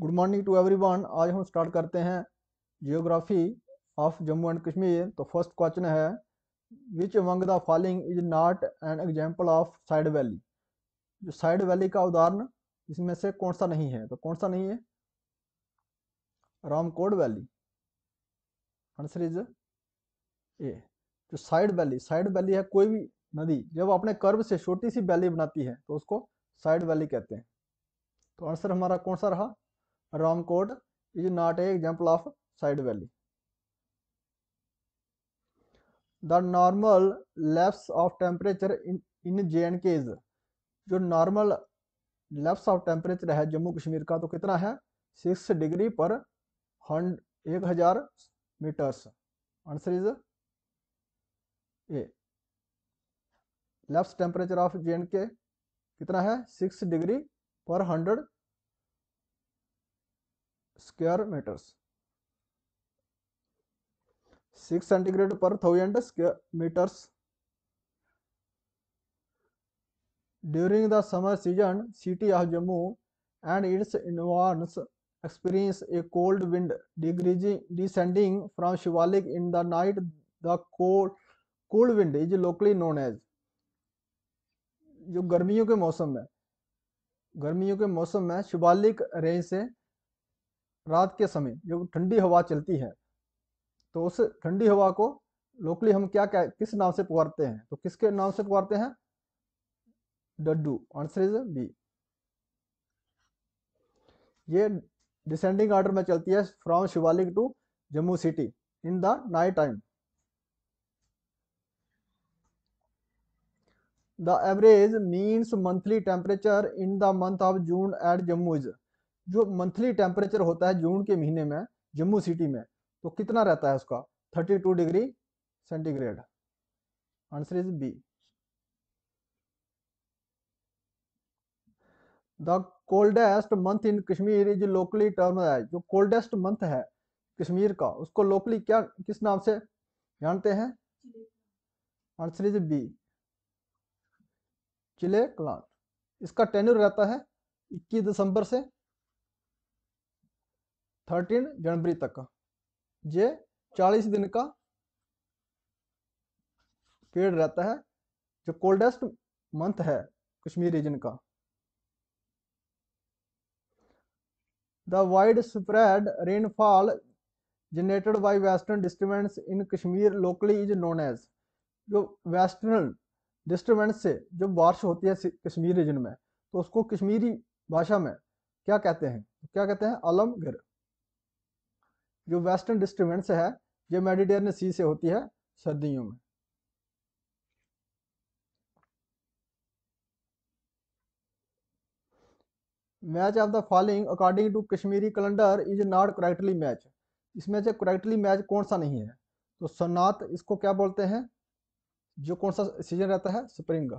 Good morning to everyone आज हम start करते हैं geography of Jammu and Kashmir तो first question is which among the following is not an example of side valley जो side valley का उदाहरण इसमें से कौन सा नहीं है तो कौन सा नहीं है रामकोड वैली आंसर इज ए जो साइड वैली साइड वैली है कोई भी नदी जब अपने कर्व से छोटी सी वैली बनाती है तो उसको साइड वैली कहते हैं तो आंसर हमारा कौन सा रहा Rom code is not an example of side valley. The normal lapse of temperature in in J and K जो नॉर्मल लेफ्ट ऑफ टेम्परेचर है जम्मू कश्मीर का तो कितना है सिक्स डिग्री पर हंड एक हजार metres answer is A left temperature of J and K कितना है six degree per hundred square metres six centigrade per thousand square metres during the summer season city of Jammu and its environs experience a cold wind डिग्रीजिंग descending from Shivalik in the night the cold cold wind is locally known as जो गर्मियों के मौसम में गर्मियों के मौसम में शिवालिक रेंज से रात के समय जो ठंडी हवा चलती है तो उस ठंडी हवा को लोकली हम क्या क्या किस नाम से पुकारते हैं तो किसके नाम से पुकारते हैं डड्डू आंसर इज बी ये डिसेंडिंग ऑर्डर में चलती है from Shivalik to Jammu city in the night time the average means monthly temperature in the month of June at Jammu is जो मंथली टेम्परेचर होता है जून के महीने में जम्मू सिटी में तो कितना रहता है उसका 32 degree centigrade answer is B the coldest month in Kashmir is locally term है जो कोल्डेस्ट मंथ है कश्मीर का उसको लोकली क्या किस नाम से जानते हैं आंसर इज बी चिले क्लांट इसका टेन्यूर रहता है 21 दिसंबर से थर्टीन जनवरी तक ये चालीस दिन का पीरियड रहता है जो कोल्डेस्ट मंथ है कश्मीर रीजन का the wide spread rainfall generated by western disturbance in Kashmir locally is known as जो वेस्टर्न डिस्टर्बेंस से जो बारिश होती है कश्मीर रीजन में तो उसको कश्मीरी भाषा में क्या कहते हैं क्या कहते हैं आलमगिर जो वेस्टर्न डिस्टर्बेंस है ये मेडिटेरन सी से होती है सर्दियों में match of the following according to Kashmiri calendar is not correctly match इसमें से करेक्टली मैच कौन सा नहीं है तो सनात इसको क्या बोलते हैं जो कौन सा सीजन रहता है स्प्रिंग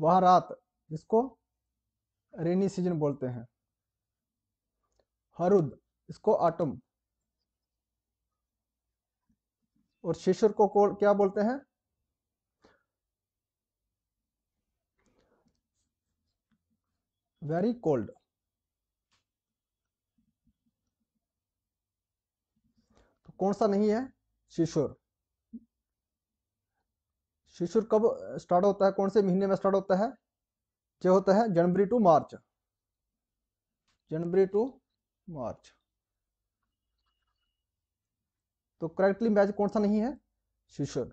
वह रात इसको रेनी सीजन बोलते हैं हरुद इसको आटम और शिशिर को, क्या बोलते हैं वेरी कोल्ड तो कौन सा नहीं है शिशुर शिशुर कब स्टार्ट होता है कौन से महीने में स्टार्ट होता है जो होता है जनवरी टू मार्च जनवरी टू मार्च तो करेक्टली मैच कौन सा नहीं है शीशर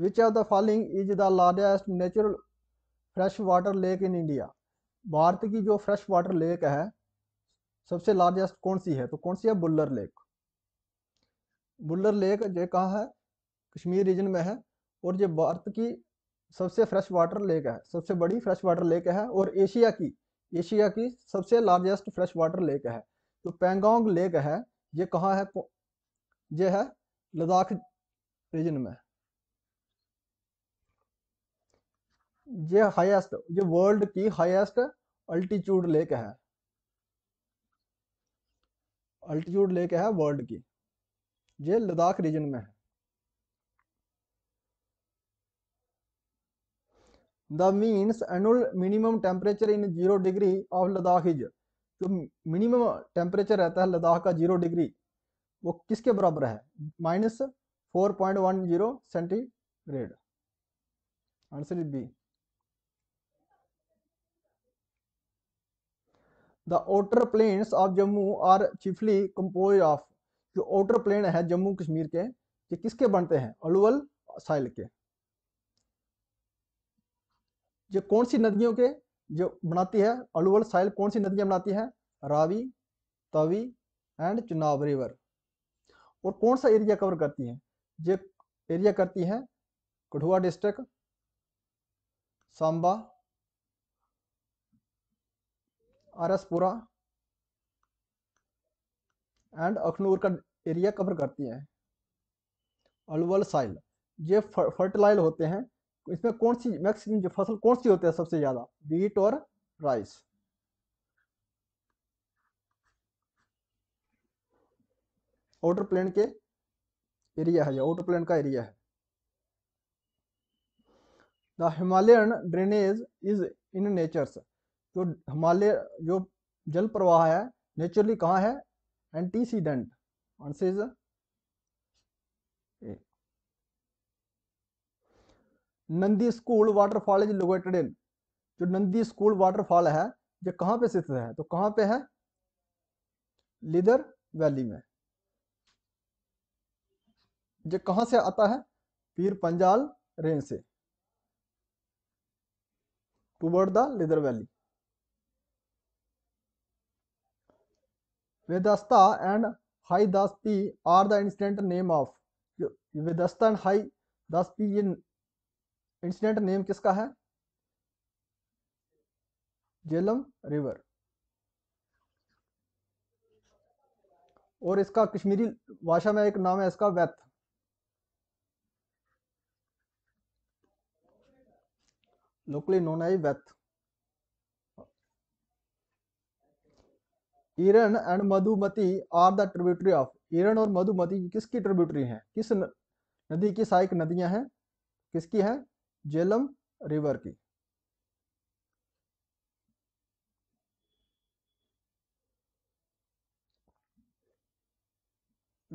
which of the following is the largest natural fresh water lake in India Bharat की जो फ्रेश वाटर लेक है सबसे लार्जेस्ट कौन सी है तो कौन सी है बुल्लर लेक बुल्लर लेक जो कहा है कश्मीर रीजन में है और ये भारत की सबसे फ्रेश वाटर लेक है सबसे बड़ी फ्रेश वाटर लेक है और एशिया की एशिया की सबसे लार्जेस्ट फ्रेश वाटर लेक है जो तो पेंगोंग लेक है ये कहाँ है ये है लद्दाख रीजन में ये हाईएस्ट ये वर्ल्ड की हाईएस्ट अल्टीट्यूड लेक है अल्टीट्यूड लेक है वर्ल्ड की ये लद्दाख रीजन में है the means annual minimum temperature in zero degree of Ladakh is जो मिनिमम टेम्परेचर रहता है लद्दाख का जीरो डिग्री वो किसके बराबर है minus four point one zero centigrade answer is B the outer plains of Jammu are chiefly compose of जो outer plain है जम्मू कश्मीर के ये किसके बनते हैं अलवल साइल के जो कौन सी नदियों के जो बनाती है अलूवल साइल कौन सी नदियां बनाती है रावी तवी एंड चुनाव रिवर और कौन सा एरिया कवर करती है ये एरिया करती है कठुआ डिस्ट्रिक्ट सांबा आरसपुरा एंड अखनूर का एरिया कवर करती है अलवल साइल ये फर्टिलाइल होते हैं इसमें कौन सी मैक्सिमम जो फसल कौन सी होती है सबसे ज़्यादा वीट और राइस आउटर प्लेन के एरिया है या आउटर प्लेन का एरिया है the Himalayan drainage is in nature's जो हिमालय जो जल प्रवाह है नेचुरली कहाँ है antecedent answer is Nandi school waterfall is located in जो नंदी स्कूल वाटरफॉल है ये कहाँ पे स्थित है तो कहाँ पे है लीदर वैली में ये कहाँ से आता है पीर पंजाल रेंज से toward the Lidder valley Vedasta and Hydaspes are the ancient name of Vedasta and Hydaspes ये इंसिडेंट नेम किसका है जेलम रिवर और इसका कश्मीरी भाषा में एक नाम है इसका वैथ लोकली नोन है Vyeth Erin and Madhumati are the tributary of Erin और मधुमती किसकी ट्रिब्यूटरी हैं किस नदी की सहायक नदियां हैं किसकी है जेलम रिवर की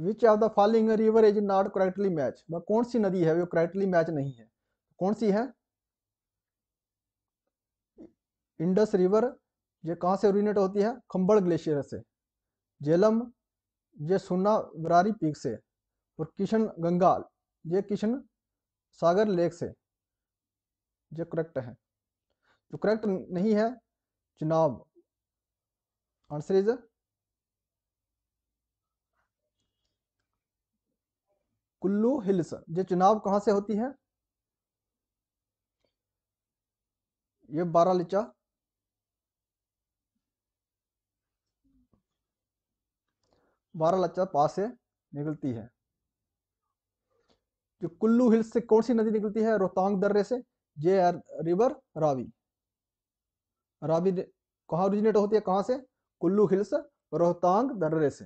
which of the following river is not correctly match वह कौन सी नदी है वो करेक्टली मैच नहीं है कौन सी है इंडस रिवर ये कहाँ से ओरिनेट होती है खम्बड़ ग्लेशियर से जेलम ये सुन्ना वरारी पीक से और किशन गंगा ये किशन सागर लेक से जो करेक्ट है जो करेक्ट नहीं है चुनाव आंसर इज कुल्लू हिल्स ये चुनाव कहां से होती है ये बारह लच्चा पास से निकलती है जो कुल्लू हिल्स से कौन सी नदी निकलती है रोहतांग दर्रे से J R river Ravi Ravi कहाँ ओरिजिनेट होती है कहाँ से कुल्लू हिल्स रोहतांग दर्रे से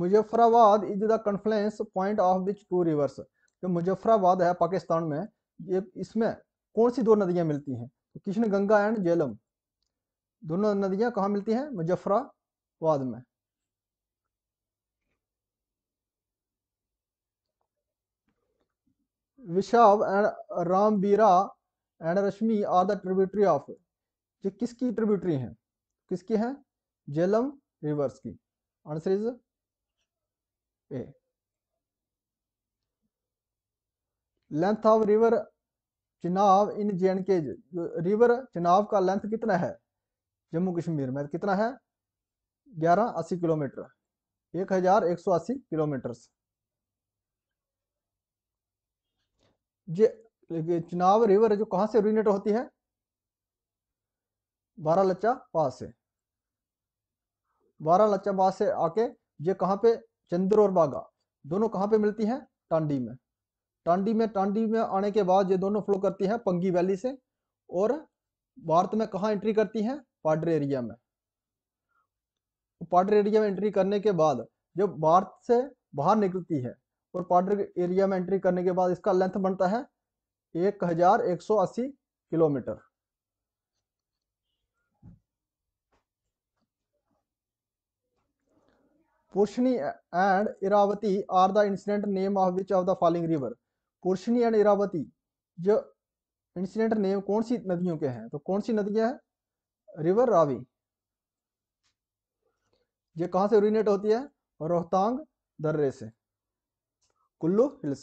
Muzaffarabad is the confluence point of which two rivers जो मुजफ्फराबाद है पाकिस्तान में ये इसमें कौन सी दो नदियां मिलती हैं तो कृष्ण गंगा एंड जेलम दोनों नदियां कहाँ मिलती हैं मुजफ्फराबाद में Vishav and Rambiara and Rashmi are the tributary of ये किसकी ट्रिब्यूटरी हैं किसकी हैं जेलम रिवर्स की answer is A length of river Chenab in J and K river Chenab का लेंथ कितना है जम्मू कश्मीर में कितना है ग्यारह अस्सी किलोमीटर एक हजार एक सौ अस्सी किलोमीटर्स ये चुनाव रिवर है जो कहाँ से ओरिजिनेट होती है बारा लच्चा पास से बारा लच्चा पास से आके ये कहाँ पे चंद्र और बागा दोनों कहाँ पे मिलती हैं टांडी में टांडी में टांडी में आने के बाद ये दोनों फ्लो करती हैं पंगी वैली से और भारत में कहाँ एंट्री करती हैं पाडर एरिया में पाडर एरिया में एंट्री करने के बाद जब भारत से बाहर निकलती है और पाउडर एरिया में एंट्री करने के बाद इसका लेंथ बनता है एक हजार एक सौ अस्सी kilometre Purshini and Iravati are the ancient name of which of the following river Purshini and Iravati जो इंसिडेंट नेम कौन सी नदियों के हैं तो कौन सी नदियां है रिवर रावी ये कहां से ओरिजिनेट होती है रोहतांग दर्रे से Kullu hills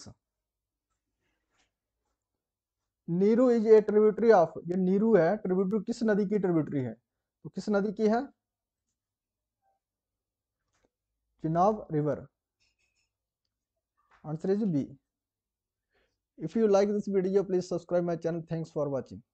Neeru is a tributary of ये नीरू है ट्रिब्यूटरी किस नदी की ट्रिब्यूटरी है तो किस नदी की है Chenab river answer is B if you like this video please subscribe my channel thanks for watching